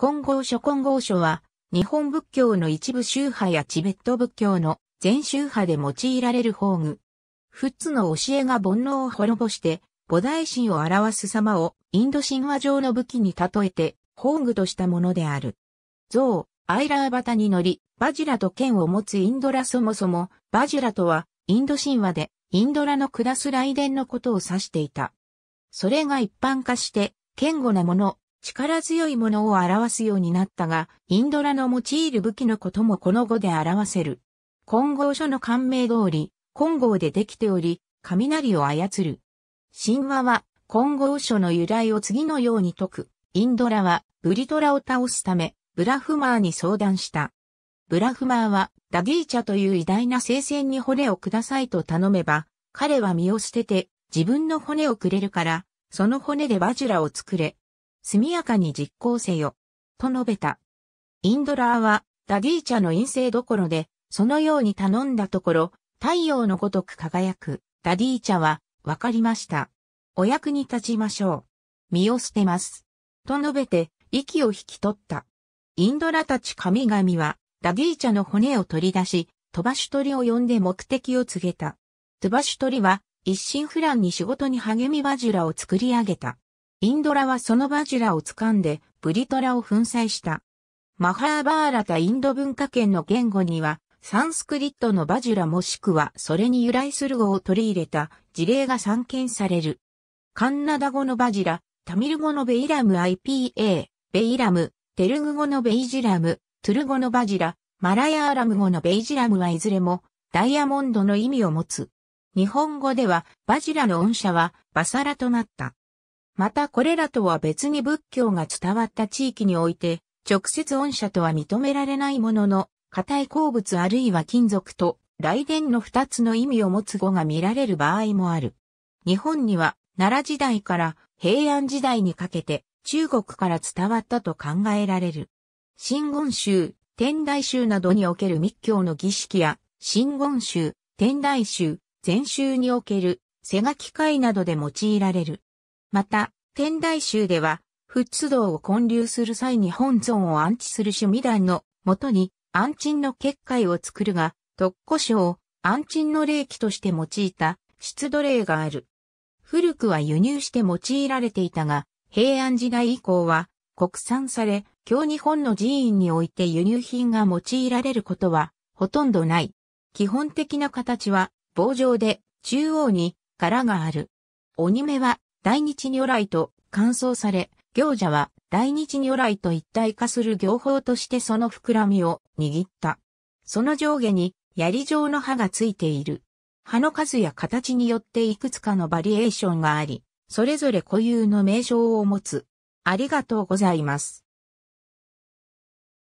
金剛書金剛書は、日本仏教の一部宗派やチベット仏教の全宗派で用いられる法具。仏つの教えが煩悩を滅ぼして、菩提心を表す様をインド神話上の武器に例えて、法具としたものである。像、アイラーバタに乗り、バジュラと剣を持つインドラそもそも、バジュラとは、インド神話で、インドラの下す雷電のことを指していた。それが一般化して、堅固なもの、力強いものを表すようになったが、インドラの用いる武器のこともこの語で表せる。金剛書の官名通り、金剛でできており、雷を操る。神話は、金剛書の由来を次のように解く。インドラは、ブリトラを倒すため、ブラフマーに相談した。ブラフマーは、ダギーチャという偉大な聖戦に骨をくださいと頼めば、彼は身を捨てて、自分の骨をくれるから、その骨でバジュラを作れ、速やかに実行せよ、と述べた。インドラーは、ダディーチャの陰性どころで、そのように頼んだところ、太陽のごとく輝く、ダディーチャは、わかりました。お役に立ちましょう。身を捨てます。と述べて、息を引き取った。インドラたち神々は、ダディーチャの骨を取り出し、飛ばし鳥を呼んで目的を告げた。飛ばし鳥は、一心不乱に仕事に励みバジュラを作り上げた。インドラはそのバジュラを掴んで、ブリトラを粉砕した。マハーバーラタインド文化圏の言語には、サンスクリットのバジュラもしくはそれに由来する語を取り入れた事例が散見される。カンナダ語のバジュラ、タミル語のベイラム IPA、ベイラム、テルグ語のベイジラム、トゥル語のバジュラ、マラヤーラム語のベイジラムはいずれもダイヤモンドの意味を持つ。日本語ではバジュラの音社はバサラとなった。またこれらとは別に仏教が伝わった地域において、直接恩赦とは認められないものの、硬い鉱物あるいは金属と雷電の二つの意味を持つ語が見られる場合もある。日本には奈良時代から平安時代にかけて中国から伝わったと考えられる。新言宗、天台宗などにおける密教の儀式や、新言宗、天台宗、禅宗における、世書き会などで用いられる。また、天台宗では、仏道を建立する際に本尊を安置する趣味団のもとに、安鎮の結界を作るが、特古書を安鎮の霊器として用いた出土霊がある。古くは輸入して用いられていたが、平安時代以降は国産され、今日本の寺院において輸入品が用いられることはほとんどない。基本的な形は棒状で中央に柄がある。鬼目は大日如来と乾燥され、行者は大日如来と一体化する行法としてその膨らみを握った。その上下に槍状の刃がついている。刃の数や形によっていくつかのバリエーションがあり、それぞれ固有の名称を持つ。ありがとうございます。